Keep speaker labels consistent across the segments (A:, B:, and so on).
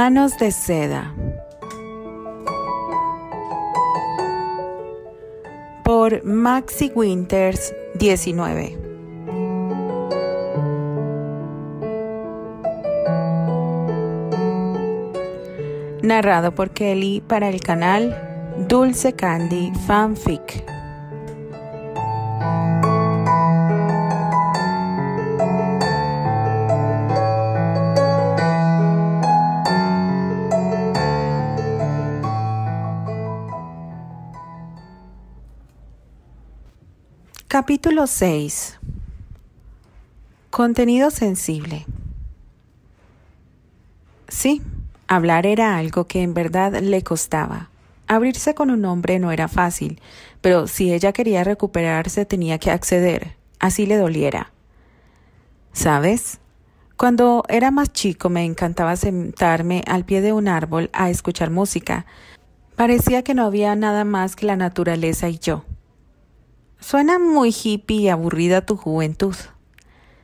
A: Manos de seda. Por Maxi Winters 19. Narrado por Kelly para el canal Dulce Candy Fanfic. Capítulo 6. Contenido sensible. Sí, hablar era algo que en verdad le costaba. Abrirse con un hombre no era fácil, pero si ella quería recuperarse tenía que acceder, así le doliera. ¿Sabes? Cuando era más chico me encantaba sentarme al pie de un árbol a escuchar música. Parecía que no había nada más que la naturaleza y yo. Suena muy hippie y aburrida tu juventud.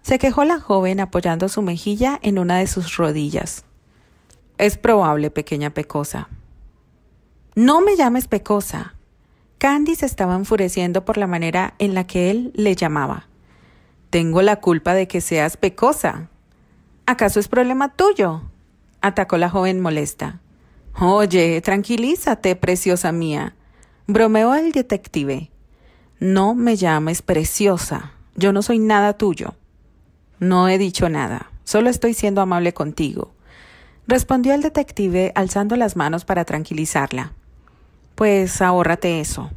A: Se quejó la joven apoyando su mejilla en una de sus rodillas. Es probable, pequeña pecosa. No me llames pecosa. Candice estaba enfureciendo por la manera en la que él le llamaba. Tengo la culpa de que seas pecosa. ¿Acaso es problema tuyo? atacó la joven molesta. Oye, tranquilízate, preciosa mía, bromeó el detective. No me llames preciosa. Yo no soy nada tuyo. No he dicho nada. Solo estoy siendo amable contigo. Respondió el detective alzando las manos para tranquilizarla. Pues ahórrate eso.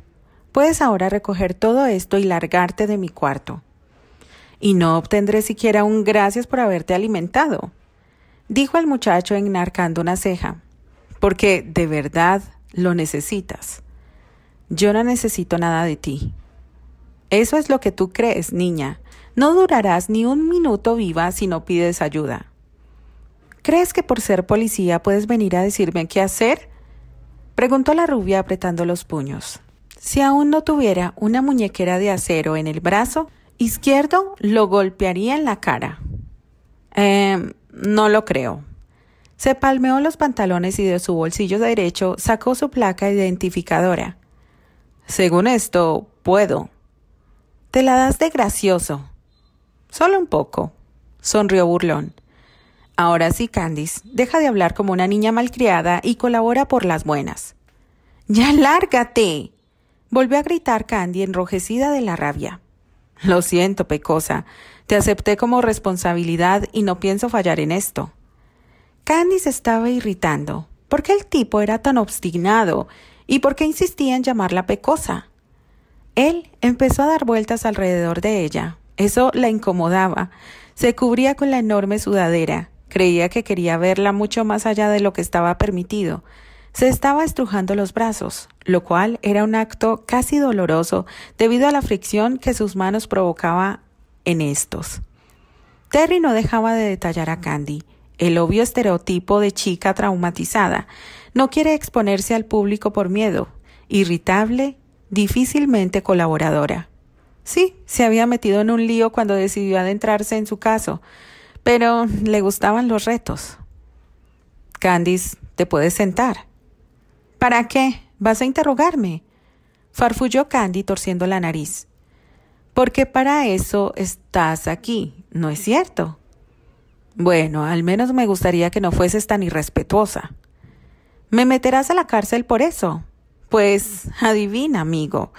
A: Puedes ahora recoger todo esto y largarte de mi cuarto. Y no obtendré siquiera un gracias por haberte alimentado, dijo el muchacho enarcando una ceja, porque de verdad lo necesitas. Yo no necesito nada de ti. Eso es lo que tú crees, niña. No durarás ni un minuto viva si no pides ayuda. ¿Crees que por ser policía puedes venir a decirme qué hacer? Preguntó la rubia apretando los puños. Si aún no tuviera una muñequera de acero en el brazo izquierdo, lo golpearía en la cara. Eh, no lo creo. Se palmeó los pantalones y de su bolsillo derecho sacó su placa identificadora. Según esto, puedo, te la das de gracioso. Solo un poco, sonrió burlón. Ahora sí, Candice, deja de hablar como una niña malcriada y colabora por las buenas. Ya lárgate. volvió a gritar Candy enrojecida de la rabia. Lo siento, Pecosa. Te acepté como responsabilidad y no pienso fallar en esto. Candice estaba irritando. ¿Por qué el tipo era tan obstinado? ¿Y por qué insistía en llamarla Pecosa? Él empezó a dar vueltas alrededor de ella. Eso la incomodaba. Se cubría con la enorme sudadera. Creía que quería verla mucho más allá de lo que estaba permitido. Se estaba estrujando los brazos, lo cual era un acto casi doloroso debido a la fricción que sus manos provocaba en estos. Terry no dejaba de detallar a Candy, el obvio estereotipo de chica traumatizada. No quiere exponerse al público por miedo, irritable difícilmente colaboradora. Sí, se había metido en un lío cuando decidió adentrarse en su caso, pero le gustaban los retos. Candice, te puedes sentar. ¿Para qué? ¿Vas a interrogarme? Farfulló Candy torciendo la nariz. Porque para eso estás aquí, ¿no es cierto? Bueno, al menos me gustaría que no fueses tan irrespetuosa. Me meterás a la cárcel por eso, pues adivina, amigo,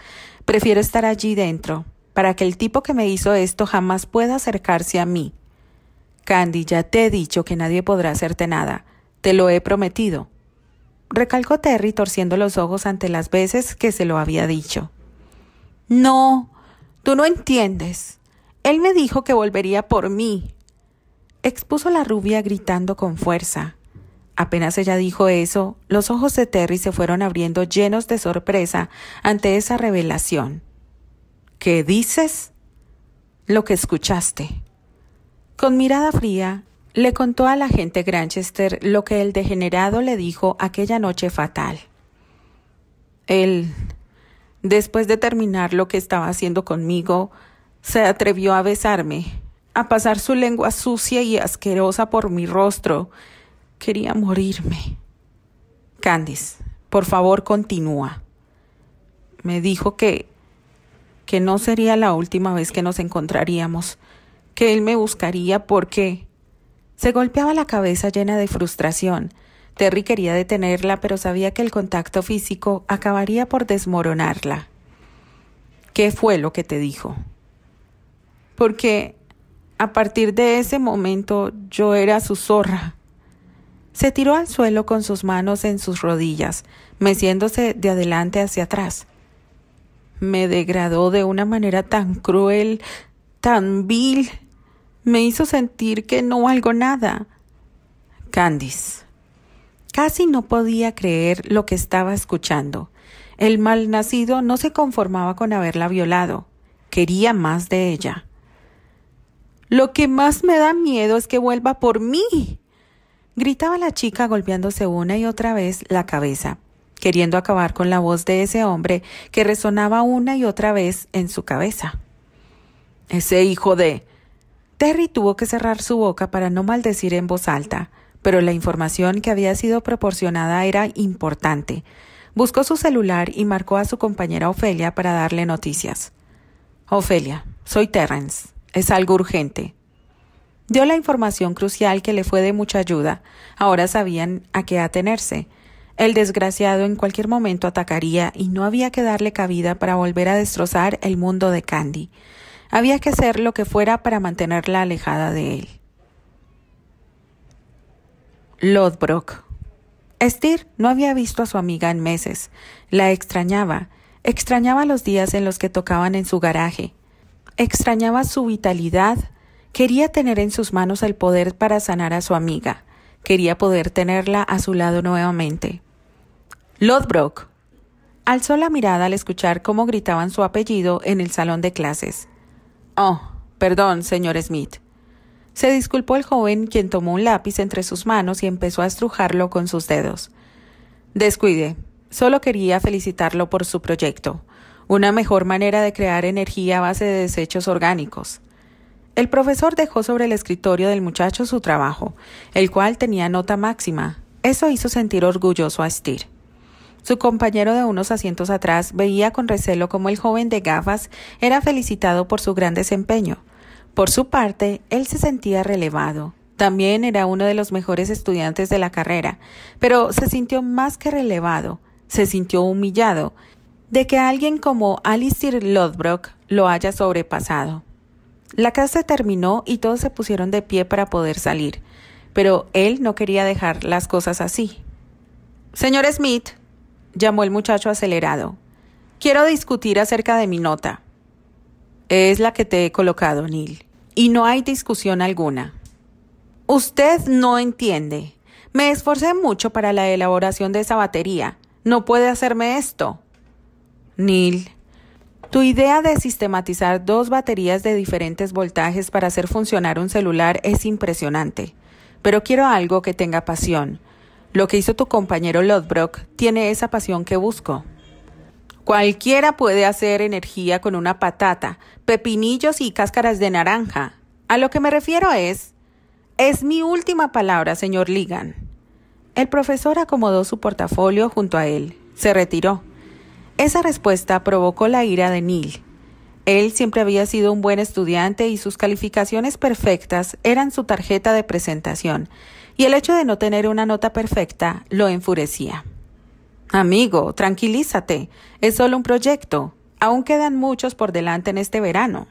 A: prefiero estar allí dentro, para que el tipo que me hizo esto jamás pueda acercarse a mí. Candy, ya te he dicho que nadie podrá hacerte nada, te lo he prometido. Recalcó Terry torciendo los ojos ante las veces que se lo había dicho. No, tú no entiendes. Él me dijo que volvería por mí. Expuso la rubia gritando con fuerza. Apenas ella dijo eso, los ojos de Terry se fueron abriendo llenos de sorpresa ante esa revelación. ¿Qué dices? Lo que escuchaste. Con mirada fría, le contó a la gente Granchester lo que el degenerado le dijo aquella noche fatal. Él, después de terminar lo que estaba haciendo conmigo, se atrevió a besarme, a pasar su lengua sucia y asquerosa por mi rostro, Quería morirme. Candice, por favor, continúa. Me dijo que que no sería la última vez que nos encontraríamos, que él me buscaría porque se golpeaba la cabeza llena de frustración. Terry quería detenerla, pero sabía que el contacto físico acabaría por desmoronarla. ¿Qué fue lo que te dijo? Porque a partir de ese momento yo era su zorra. Se tiró al suelo con sus manos en sus rodillas, meciéndose de adelante hacia atrás. Me degradó de una manera tan cruel, tan vil. Me hizo sentir que no valgo nada. Candice. Casi no podía creer lo que estaba escuchando. El malnacido no se conformaba con haberla violado. Quería más de ella. Lo que más me da miedo es que vuelva por mí, gritaba la chica golpeándose una y otra vez la cabeza, queriendo acabar con la voz de ese hombre que resonaba una y otra vez en su cabeza. Ese hijo de... Terry tuvo que cerrar su boca para no maldecir en voz alta, pero la información que había sido proporcionada era importante. Buscó su celular y marcó a su compañera Ofelia para darle noticias. Ofelia, soy Terrence. Es algo urgente. Dio la información crucial que le fue de mucha ayuda. Ahora sabían a qué atenerse. El desgraciado en cualquier momento atacaría y no había que darle cabida para volver a destrozar el mundo de Candy. Había que hacer lo que fuera para mantenerla alejada de él. Lodbrok. Estir no había visto a su amiga en meses. La extrañaba. Extrañaba los días en los que tocaban en su garaje. Extrañaba su vitalidad, Quería tener en sus manos el poder para sanar a su amiga. Quería poder tenerla a su lado nuevamente. Lodbrok. Alzó la mirada al escuchar cómo gritaban su apellido en el salón de clases. Oh, perdón, señor Smith. Se disculpó el joven, quien tomó un lápiz entre sus manos y empezó a estrujarlo con sus dedos. Descuide. Solo quería felicitarlo por su proyecto, una mejor manera de crear energía a base de desechos orgánicos. El profesor dejó sobre el escritorio del muchacho su trabajo, el cual tenía nota máxima. Eso hizo sentir orgulloso a Steer. Su compañero de unos asientos atrás veía con recelo cómo el joven de gafas era felicitado por su gran desempeño. Por su parte, él se sentía relevado. También era uno de los mejores estudiantes de la carrera, pero se sintió más que relevado, se sintió humillado de que alguien como Alistair Lodbrok lo haya sobrepasado. La casa terminó y todos se pusieron de pie para poder salir, pero él no quería dejar las cosas así. Señor Smith, llamó el muchacho acelerado, quiero discutir acerca de mi nota. Es la que te he colocado, Neil, y no hay discusión alguna. Usted no entiende. Me esforcé mucho para la elaboración de esa batería. No puede hacerme esto. Neil, tu idea de sistematizar dos baterías de diferentes voltajes para hacer funcionar un celular es impresionante, pero quiero algo que tenga pasión. Lo que hizo tu compañero Lodbrok tiene esa pasión que busco. Cualquiera puede hacer energía con una patata, pepinillos y cáscaras de naranja. A lo que me refiero es... Es mi última palabra, señor Ligan. El profesor acomodó su portafolio junto a él. Se retiró. Esa respuesta provocó la ira de Neil. Él siempre había sido un buen estudiante y sus calificaciones perfectas eran su tarjeta de presentación, y el hecho de no tener una nota perfecta lo enfurecía. Amigo, tranquilízate, es solo un proyecto, aún quedan muchos por delante en este verano,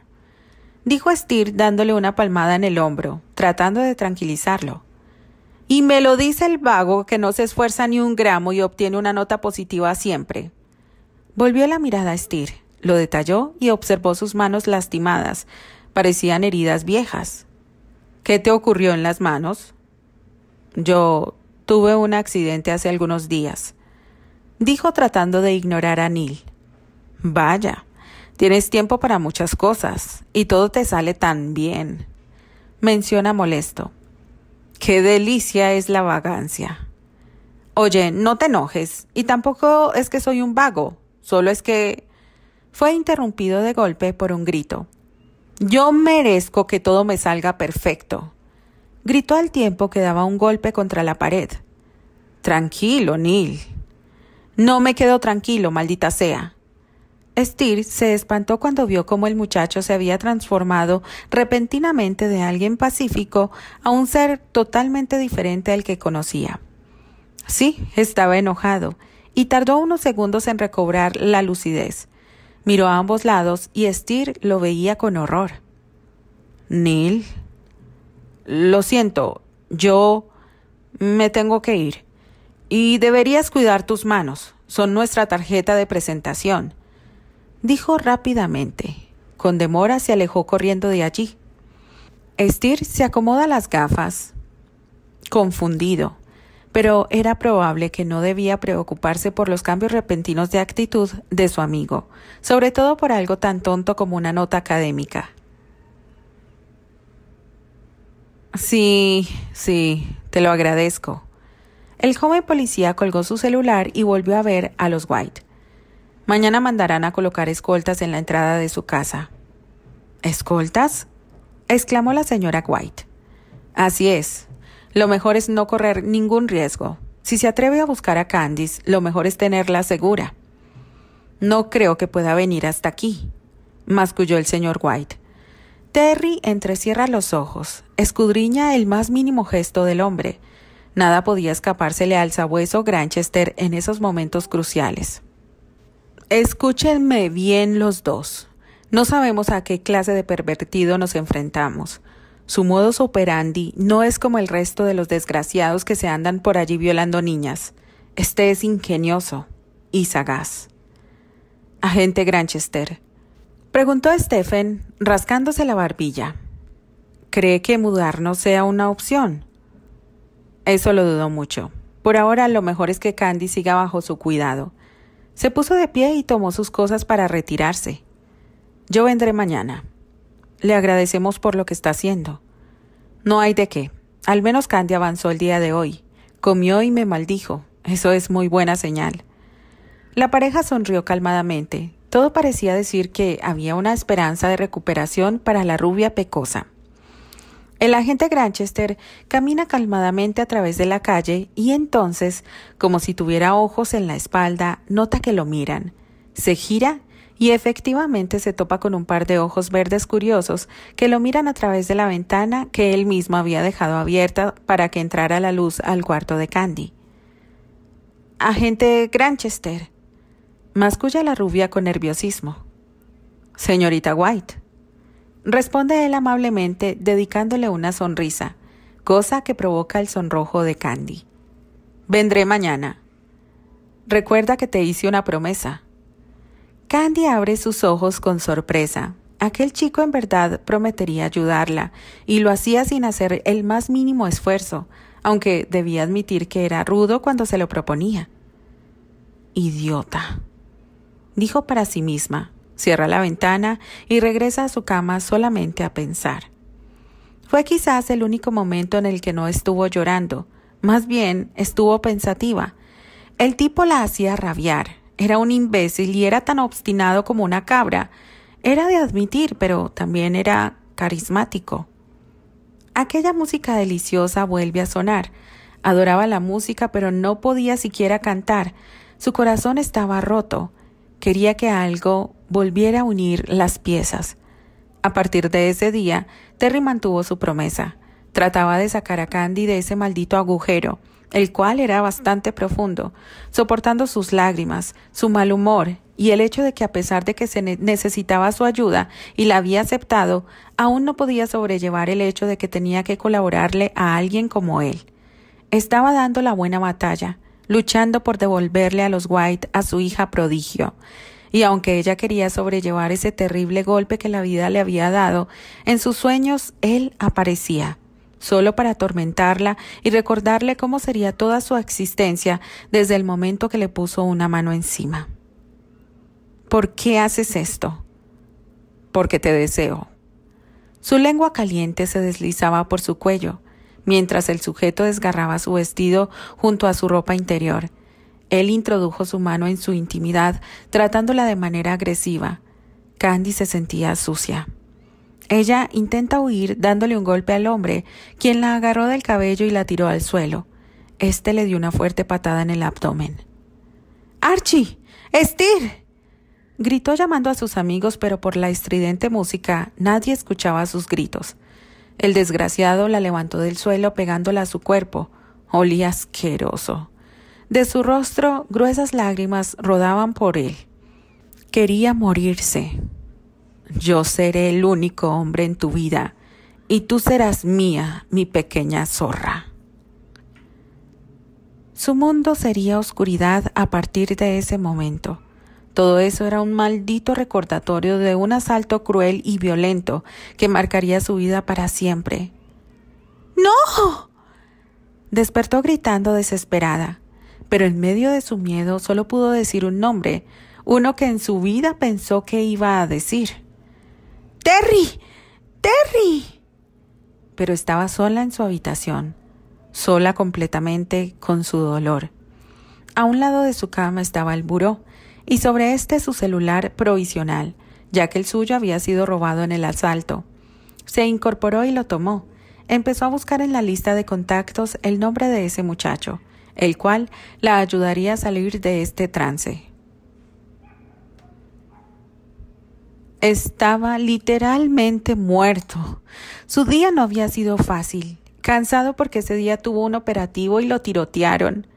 A: dijo Stir dándole una palmada en el hombro, tratando de tranquilizarlo. Y me lo dice el vago que no se esfuerza ni un gramo y obtiene una nota positiva siempre, Volvió la mirada a Estir, lo detalló y observó sus manos lastimadas. Parecían heridas viejas. ¿Qué te ocurrió en las manos? Yo tuve un accidente hace algunos días, dijo tratando de ignorar a Neil. Vaya, tienes tiempo para muchas cosas y todo te sale tan bien, menciona molesto. Qué delicia es la vagancia. Oye, no te enojes, y tampoco es que soy un vago, solo es que fue interrumpido de golpe por un grito. Yo merezco que todo me salga perfecto. Gritó al tiempo que daba un golpe contra la pared. Tranquilo, Neil. No me quedo tranquilo, maldita sea. Steer se espantó cuando vio cómo el muchacho se había transformado repentinamente de alguien pacífico a un ser totalmente diferente al que conocía. Sí, estaba enojado, y tardó unos segundos en recobrar la lucidez. Miró a ambos lados y Stir lo veía con horror. Neil. Lo siento, yo me tengo que ir. Y deberías cuidar tus manos. Son nuestra tarjeta de presentación. Dijo rápidamente. Con demora se alejó corriendo de allí. Stir se acomoda las gafas, confundido pero era probable que no debía preocuparse por los cambios repentinos de actitud de su amigo, sobre todo por algo tan tonto como una nota académica. Sí, sí, te lo agradezco. El joven policía colgó su celular y volvió a ver a los White. Mañana mandarán a colocar escoltas en la entrada de su casa. ¿Escoltas? exclamó la señora White. Así es, lo mejor es no correr ningún riesgo. Si se atreve a buscar a Candice, lo mejor es tenerla segura. No creo que pueda venir hasta aquí, masculló el señor White. Terry entrecierra los ojos, escudriña el más mínimo gesto del hombre. Nada podía escapársele al sabueso Granchester en esos momentos cruciales. Escúchenme bien los dos. No sabemos a qué clase de pervertido nos enfrentamos. Su modus operandi no es como el resto de los desgraciados que se andan por allí violando niñas. Este es ingenioso y sagaz. Agente Granchester. Preguntó Stephen, rascándose la barbilla. ¿Cree que mudarnos sea una opción? Eso lo dudó mucho. Por ahora lo mejor es que Candy siga bajo su cuidado. Se puso de pie y tomó sus cosas para retirarse. Yo vendré mañana. Le agradecemos por lo que está haciendo. No hay de qué. Al menos Candy avanzó el día de hoy. Comió y me maldijo. Eso es muy buena señal. La pareja sonrió calmadamente. Todo parecía decir que había una esperanza de recuperación para la rubia pecosa. El agente Granchester camina calmadamente a través de la calle y entonces, como si tuviera ojos en la espalda, nota que lo miran. Se gira y efectivamente se topa con un par de ojos verdes curiosos que lo miran a través de la ventana que él mismo había dejado abierta para que entrara la luz al cuarto de Candy. Agente Granchester, masculla la rubia con nerviosismo. Señorita White, responde él amablemente dedicándole una sonrisa, cosa que provoca el sonrojo de Candy. Vendré mañana. Recuerda que te hice una promesa. Candy abre sus ojos con sorpresa. Aquel chico en verdad prometería ayudarla, y lo hacía sin hacer el más mínimo esfuerzo, aunque debía admitir que era rudo cuando se lo proponía. Idiota, dijo para sí misma, cierra la ventana y regresa a su cama solamente a pensar. Fue quizás el único momento en el que no estuvo llorando, más bien estuvo pensativa. El tipo la hacía rabiar, era un imbécil y era tan obstinado como una cabra. Era de admitir, pero también era carismático. Aquella música deliciosa vuelve a sonar. Adoraba la música, pero no podía siquiera cantar. Su corazón estaba roto. Quería que algo volviera a unir las piezas. A partir de ese día, Terry mantuvo su promesa. Trataba de sacar a Candy de ese maldito agujero el cual era bastante profundo, soportando sus lágrimas, su mal humor y el hecho de que a pesar de que se necesitaba su ayuda y la había aceptado, aún no podía sobrellevar el hecho de que tenía que colaborarle a alguien como él. Estaba dando la buena batalla, luchando por devolverle a los White a su hija prodigio. Y aunque ella quería sobrellevar ese terrible golpe que la vida le había dado, en sus sueños él aparecía solo para atormentarla y recordarle cómo sería toda su existencia desde el momento que le puso una mano encima. ¿Por qué haces esto? Porque te deseo. Su lengua caliente se deslizaba por su cuello, mientras el sujeto desgarraba su vestido junto a su ropa interior. Él introdujo su mano en su intimidad, tratándola de manera agresiva. Candy se sentía sucia. Ella intenta huir dándole un golpe al hombre, quien la agarró del cabello y la tiró al suelo. Este le dio una fuerte patada en el abdomen. ¡Archie! ¡Estir! Gritó llamando a sus amigos, pero por la estridente música nadie escuchaba sus gritos. El desgraciado la levantó del suelo pegándola a su cuerpo. Olía asqueroso. De su rostro gruesas lágrimas rodaban por él. Quería morirse yo seré el único hombre en tu vida y tú serás mía, mi pequeña zorra. Su mundo sería oscuridad a partir de ese momento. Todo eso era un maldito recordatorio de un asalto cruel y violento que marcaría su vida para siempre. ¡No! Despertó gritando desesperada, pero en medio de su miedo solo pudo decir un nombre, uno que en su vida pensó que iba a decir. Terry, Terry. Pero estaba sola en su habitación, sola completamente con su dolor. A un lado de su cama estaba el buró, y sobre este su celular provisional, ya que el suyo había sido robado en el asalto. Se incorporó y lo tomó. Empezó a buscar en la lista de contactos el nombre de ese muchacho, el cual la ayudaría a salir de este trance. Estaba literalmente muerto. Su día no había sido fácil, cansado porque ese día tuvo un operativo y lo tirotearon.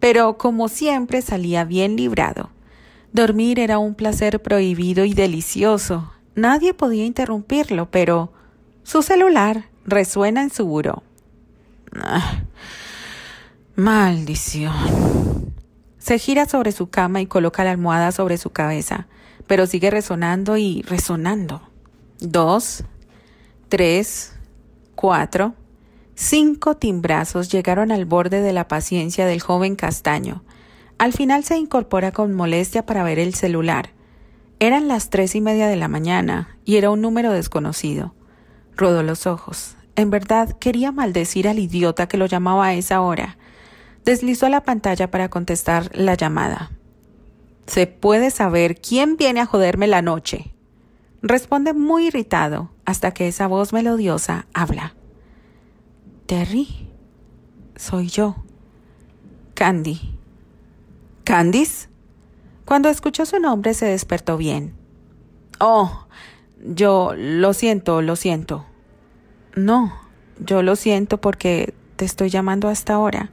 A: Pero, como siempre, salía bien librado. Dormir era un placer prohibido y delicioso. Nadie podía interrumpirlo, pero su celular resuena en su buro. Ah, maldición. Se gira sobre su cama y coloca la almohada sobre su cabeza pero sigue resonando y resonando. Dos, tres, cuatro, cinco timbrazos llegaron al borde de la paciencia del joven castaño. Al final se incorpora con molestia para ver el celular. Eran las tres y media de la mañana y era un número desconocido. Rodó los ojos. En verdad quería maldecir al idiota que lo llamaba a esa hora. Deslizó la pantalla para contestar la llamada. ¿Se puede saber quién viene a joderme la noche? Responde muy irritado hasta que esa voz melodiosa habla. Terry, soy yo. Candy. ¿Candice? Cuando escuchó su nombre se despertó bien. Oh, yo lo siento, lo siento. No, yo lo siento porque te estoy llamando hasta ahora.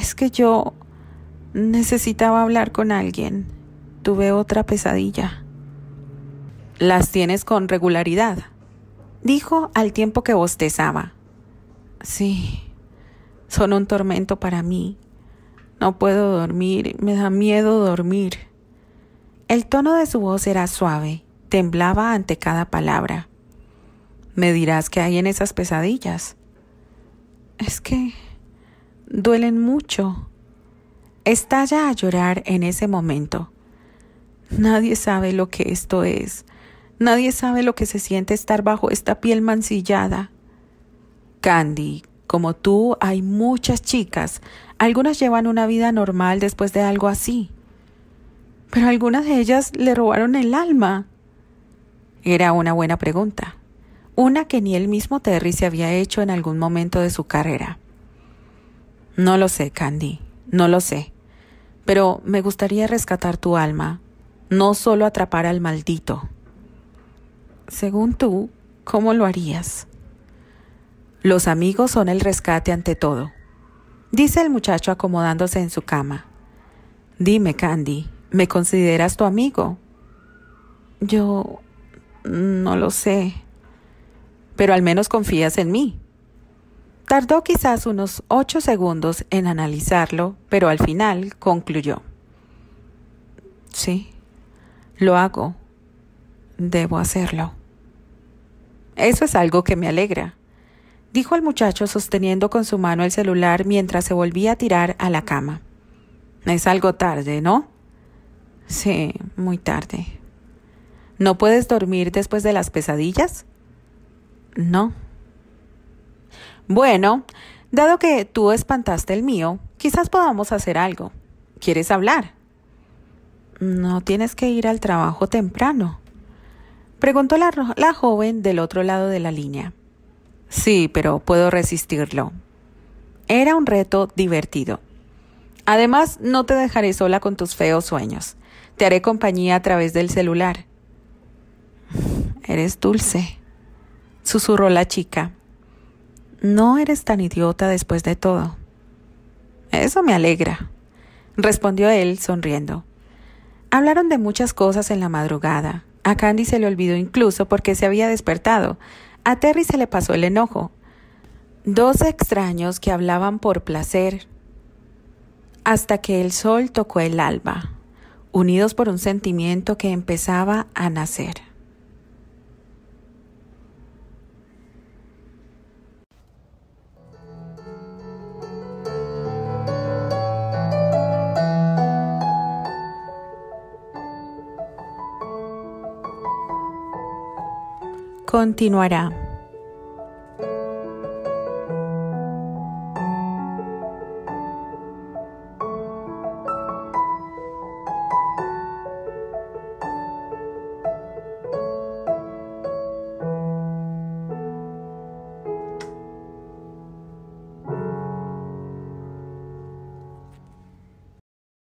A: Es que yo... Necesitaba hablar con alguien. Tuve otra pesadilla. Las tienes con regularidad, dijo al tiempo que bostezaba. Sí, son un tormento para mí. No puedo dormir, me da miedo dormir. El tono de su voz era suave, temblaba ante cada palabra. Me dirás qué hay en esas pesadillas. Es que duelen mucho. Estalla a llorar en ese momento. Nadie sabe lo que esto es. Nadie sabe lo que se siente estar bajo esta piel mancillada. Candy, como tú, hay muchas chicas. Algunas llevan una vida normal después de algo así. Pero algunas de ellas le robaron el alma. Era una buena pregunta. Una que ni el mismo Terry se había hecho en algún momento de su carrera. No lo sé, Candy. No lo sé pero me gustaría rescatar tu alma, no solo atrapar al maldito. Según tú, ¿cómo lo harías? Los amigos son el rescate ante todo, dice el muchacho acomodándose en su cama. Dime, Candy, ¿me consideras tu amigo? Yo... no lo sé. Pero al menos confías en mí. Tardó quizás unos ocho segundos en analizarlo, pero al final concluyó. Sí, lo hago. Debo hacerlo. Eso es algo que me alegra, dijo el muchacho sosteniendo con su mano el celular mientras se volvía a tirar a la cama. Es algo tarde, ¿no? Sí, muy tarde. ¿No puedes dormir después de las pesadillas? No, bueno, dado que tú espantaste el mío, quizás podamos hacer algo. ¿Quieres hablar? ¿No tienes que ir al trabajo temprano? Preguntó la, la joven del otro lado de la línea. Sí, pero puedo resistirlo. Era un reto divertido. Además, no te dejaré sola con tus feos sueños. Te haré compañía a través del celular. Eres dulce, susurró la chica, no eres tan idiota después de todo. Eso me alegra, respondió él, sonriendo. Hablaron de muchas cosas en la madrugada. A Candy se le olvidó incluso porque se había despertado. A Terry se le pasó el enojo. Dos extraños que hablaban por placer hasta que el sol tocó el alba, unidos por un sentimiento que empezaba a nacer. continuará.